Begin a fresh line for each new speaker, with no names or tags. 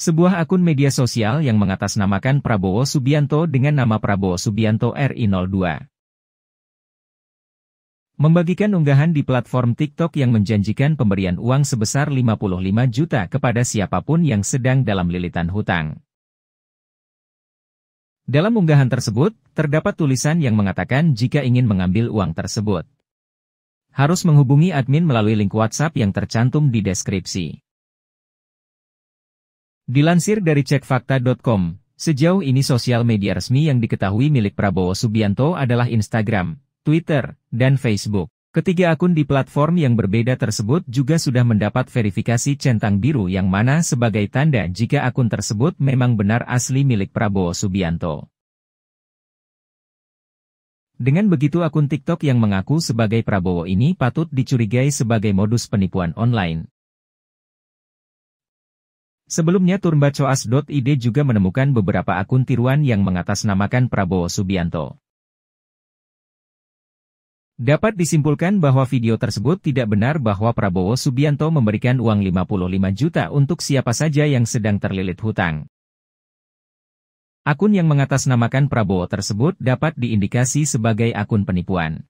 Sebuah akun media sosial yang mengatasnamakan Prabowo Subianto dengan nama Prabowo Subianto RI02. Membagikan unggahan di platform TikTok yang menjanjikan pemberian uang sebesar 55 juta kepada siapapun yang sedang dalam lilitan hutang. Dalam unggahan tersebut, terdapat tulisan yang mengatakan jika ingin mengambil uang tersebut. Harus menghubungi admin melalui link WhatsApp yang tercantum di deskripsi. Dilansir dari cekfakta.com, sejauh ini sosial media resmi yang diketahui milik Prabowo Subianto adalah Instagram, Twitter, dan Facebook. Ketiga akun di platform yang berbeda tersebut juga sudah mendapat verifikasi centang biru yang mana sebagai tanda jika akun tersebut memang benar asli milik Prabowo Subianto. Dengan begitu akun TikTok yang mengaku sebagai Prabowo ini patut dicurigai sebagai modus penipuan online. Sebelumnya turmbacoas.id juga menemukan beberapa akun tiruan yang mengatasnamakan Prabowo Subianto. Dapat disimpulkan bahwa video tersebut tidak benar bahwa Prabowo Subianto memberikan uang 55 juta untuk siapa saja yang sedang terlilit hutang. Akun yang mengatasnamakan Prabowo tersebut dapat diindikasi sebagai akun penipuan.